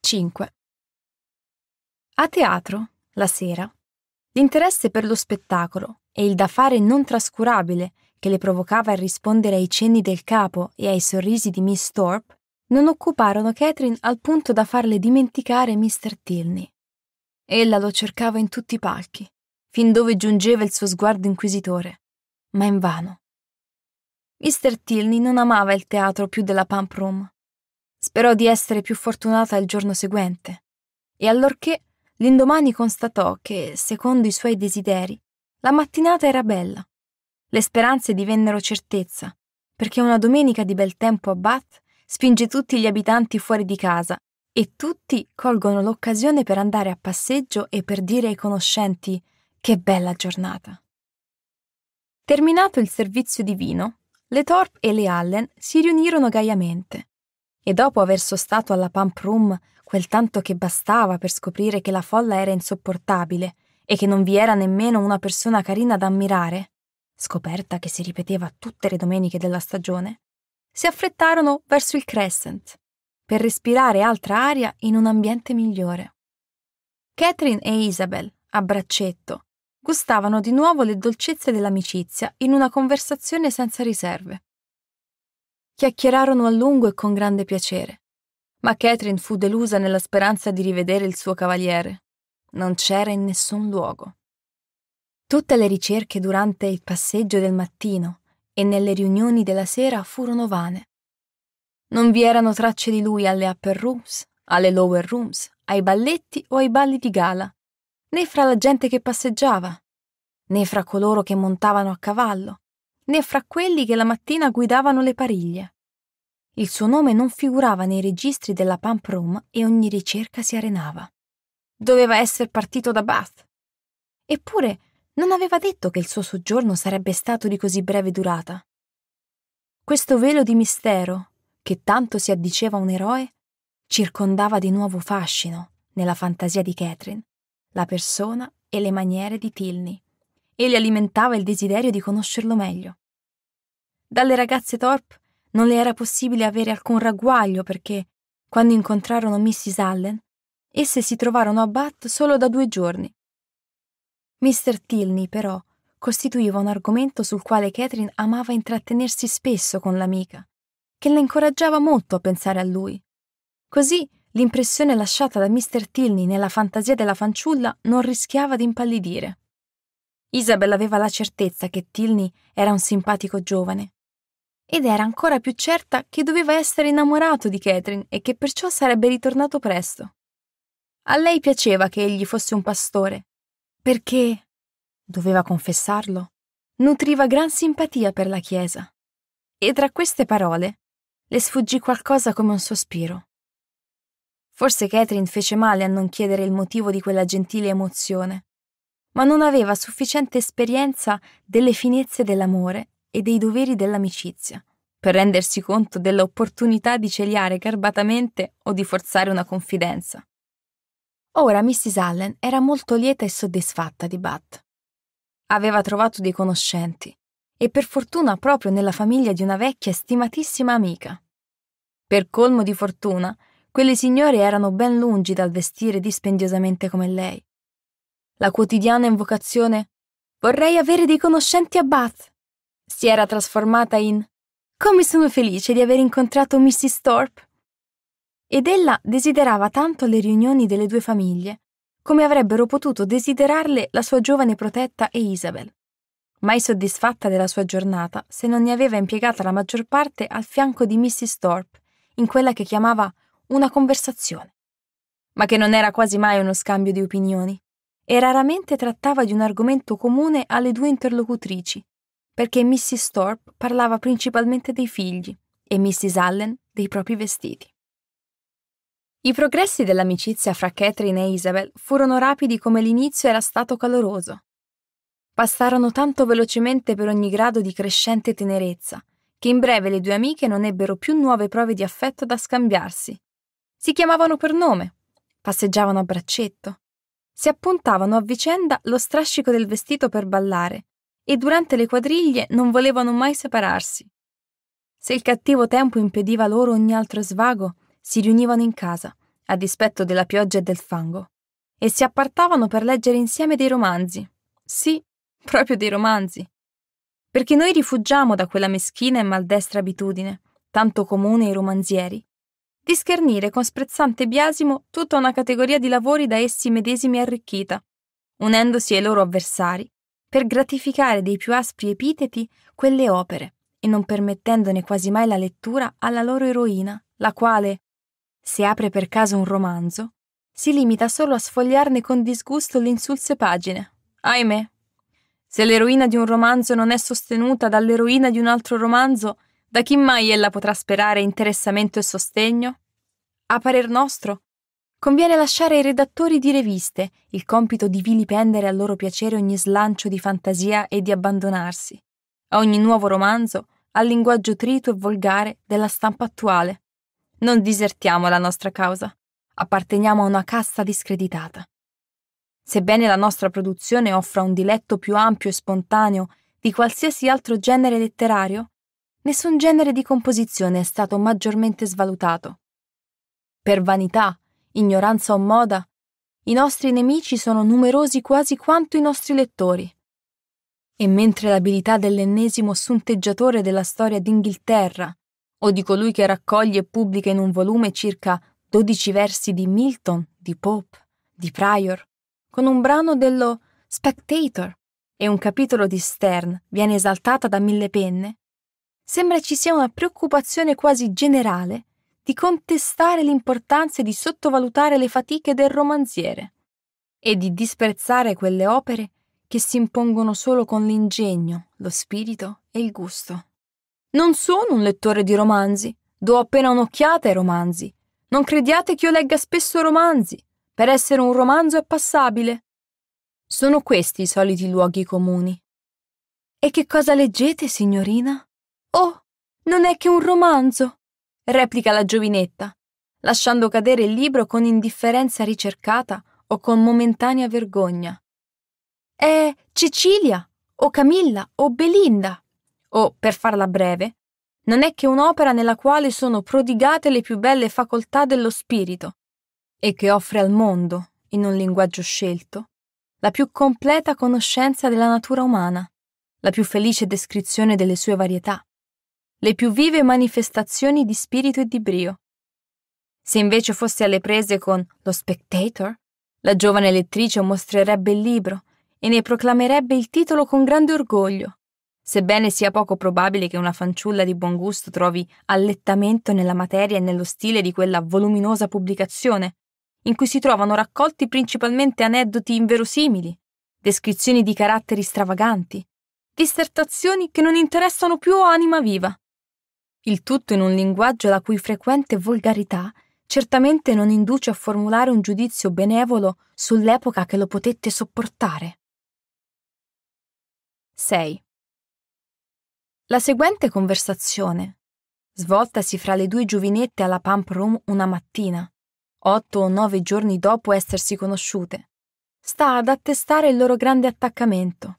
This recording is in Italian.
5. A teatro, la sera, l'interesse per lo spettacolo e il da fare non trascurabile che le provocava a rispondere ai cenni del capo e ai sorrisi di Miss Thorpe non occuparono Catherine al punto da farle dimenticare Mr. Tilney. Ella lo cercava in tutti i palchi, fin dove giungeva il suo sguardo inquisitore, ma invano. Mr. Tilney non amava il teatro più della Pump Room Sperò di essere più fortunata il giorno seguente. E allorché l'indomani constatò che, secondo i suoi desideri, la mattinata era bella. Le speranze divennero certezza, perché una domenica di bel tempo a Bath spinge tutti gli abitanti fuori di casa e tutti colgono l'occasione per andare a passeggio e per dire ai conoscenti che bella giornata. Terminato il servizio di vino, le Thorpe e le Allen si riunirono gaiamente e dopo aver sostato alla pump room quel tanto che bastava per scoprire che la folla era insopportabile e che non vi era nemmeno una persona carina da ammirare, scoperta che si ripeteva tutte le domeniche della stagione, si affrettarono verso il Crescent per respirare altra aria in un ambiente migliore. Catherine e Isabel, a braccetto, gustavano di nuovo le dolcezze dell'amicizia in una conversazione senza riserve. Chiacchierarono a lungo e con grande piacere. Ma Catherine fu delusa nella speranza di rivedere il suo cavaliere. Non c'era in nessun luogo. Tutte le ricerche durante il passeggio del mattino e nelle riunioni della sera furono vane. Non vi erano tracce di lui alle upper rooms, alle lower rooms, ai balletti o ai balli di gala, né fra la gente che passeggiava, né fra coloro che montavano a cavallo, né fra quelli che la mattina guidavano le pariglie. Il suo nome non figurava nei registri della Pump Room e ogni ricerca si arenava. Doveva essere partito da Bath. Eppure non aveva detto che il suo soggiorno sarebbe stato di così breve durata. Questo velo di mistero, che tanto si addiceva un eroe, circondava di nuovo fascino, nella fantasia di Catherine, la persona e le maniere di Tilney, e le alimentava il desiderio di conoscerlo meglio. Dalle ragazze Thorpe non le era possibile avere alcun ragguaglio perché, quando incontrarono Mrs. Allen, esse si trovarono a Bath solo da due giorni. Mr. Tilney, però, costituiva un argomento sul quale Catherine amava intrattenersi spesso con l'amica, che la incoraggiava molto a pensare a lui. Così l'impressione lasciata da Mr. Tilney nella fantasia della fanciulla non rischiava di impallidire. Isabel aveva la certezza che Tilney era un simpatico giovane, ed era ancora più certa che doveva essere innamorato di Catherine e che perciò sarebbe ritornato presto. A lei piaceva che egli fosse un pastore, perché, doveva confessarlo, nutriva gran simpatia per la Chiesa. E tra queste parole le sfuggì qualcosa come un sospiro. Forse Catherine fece male a non chiedere il motivo di quella gentile emozione, ma non aveva sufficiente esperienza delle finezze dell'amore e dei doveri dell'amicizia, per rendersi conto dell'opportunità di celiare garbatamente o di forzare una confidenza. Ora Mrs. Allen era molto lieta e soddisfatta di Bat. Aveva trovato dei conoscenti, e per fortuna proprio nella famiglia di una vecchia e stimatissima amica. Per colmo di fortuna, quelle signore erano ben lungi dal vestire dispendiosamente come lei. La quotidiana invocazione Vorrei avere dei conoscenti a Bath si era trasformata in Come sono felice di aver incontrato Mrs. Thorpe. Ed ella desiderava tanto le riunioni delle due famiglie, come avrebbero potuto desiderarle la sua giovane protetta e Isabel. Mai soddisfatta della sua giornata, se non ne aveva impiegata la maggior parte al fianco di Mrs. Thorpe, in quella che chiamava una conversazione, ma che non era quasi mai uno scambio di opinioni, e raramente trattava di un argomento comune alle due interlocutrici, perché Mrs. Thorpe parlava principalmente dei figli e Mrs. Allen dei propri vestiti. I progressi dell'amicizia fra Catherine e Isabel furono rapidi come l'inizio era stato caloroso. Passarono tanto velocemente per ogni grado di crescente tenerezza che in breve le due amiche non ebbero più nuove prove di affetto da scambiarsi. Si chiamavano per nome, passeggiavano a braccetto, si appuntavano a vicenda lo strascico del vestito per ballare e durante le quadriglie non volevano mai separarsi. Se il cattivo tempo impediva loro ogni altro svago, si riunivano in casa, a dispetto della pioggia e del fango, e si appartavano per leggere insieme dei romanzi. Sì, proprio dei romanzi. Perché noi rifugiamo da quella meschina e maldestra abitudine, tanto comune ai romanzieri, di schernire con sprezzante biasimo tutta una categoria di lavori da essi medesimi arricchita, unendosi ai loro avversari per gratificare dei più aspri epiteti quelle opere e non permettendone quasi mai la lettura alla loro eroina, la quale, se apre per caso un romanzo, si limita solo a sfogliarne con disgusto le insulse pagine. Ahimè, se l'eroina di un romanzo non è sostenuta dall'eroina di un altro romanzo, da chi mai ella potrà sperare interessamento e sostegno? A parer nostro, Conviene lasciare ai redattori di riviste il compito di vilipendere a loro piacere ogni slancio di fantasia e di abbandonarsi a ogni nuovo romanzo, al linguaggio trito e volgare della stampa attuale. Non disertiamo la nostra causa, apparteniamo a una casta discreditata. Sebbene la nostra produzione offra un diletto più ampio e spontaneo di qualsiasi altro genere letterario, nessun genere di composizione è stato maggiormente svalutato. Per vanità, ignoranza o moda, i nostri nemici sono numerosi quasi quanto i nostri lettori. E mentre l'abilità dell'ennesimo sunteggiatore della storia d'Inghilterra, o di colui che raccoglie e pubblica in un volume circa 12 versi di Milton, di Pope, di Pryor, con un brano dello Spectator e un capitolo di Stern viene esaltata da mille penne, sembra ci sia una preoccupazione quasi generale di contestare l'importanza di sottovalutare le fatiche del romanziere e di disprezzare quelle opere che si impongono solo con l'ingegno, lo spirito e il gusto. Non sono un lettore di romanzi, do appena un'occhiata ai romanzi. Non crediate che io legga spesso romanzi. Per essere un romanzo è passabile. Sono questi i soliti luoghi comuni. E che cosa leggete, signorina? Oh, non è che un romanzo replica la giovinetta, lasciando cadere il libro con indifferenza ricercata o con momentanea vergogna. È Cecilia, o Camilla, o Belinda, o, per farla breve, non è che un'opera nella quale sono prodigate le più belle facoltà dello spirito e che offre al mondo, in un linguaggio scelto, la più completa conoscenza della natura umana, la più felice descrizione delle sue varietà, le più vive manifestazioni di spirito e di brio. Se invece fosse alle prese con lo Spectator, la giovane lettrice mostrerebbe il libro e ne proclamerebbe il titolo con grande orgoglio, sebbene sia poco probabile che una fanciulla di buon gusto trovi allettamento nella materia e nello stile di quella voluminosa pubblicazione, in cui si trovano raccolti principalmente aneddoti inverosimili, descrizioni di caratteri stravaganti, dissertazioni che non interessano più anima viva il tutto in un linguaggio la cui frequente volgarità certamente non induce a formulare un giudizio benevolo sull'epoca che lo potette sopportare. 6. La seguente conversazione, svoltasi fra le due giovinette alla Pump Room una mattina, otto o nove giorni dopo essersi conosciute, sta ad attestare il loro grande attaccamento.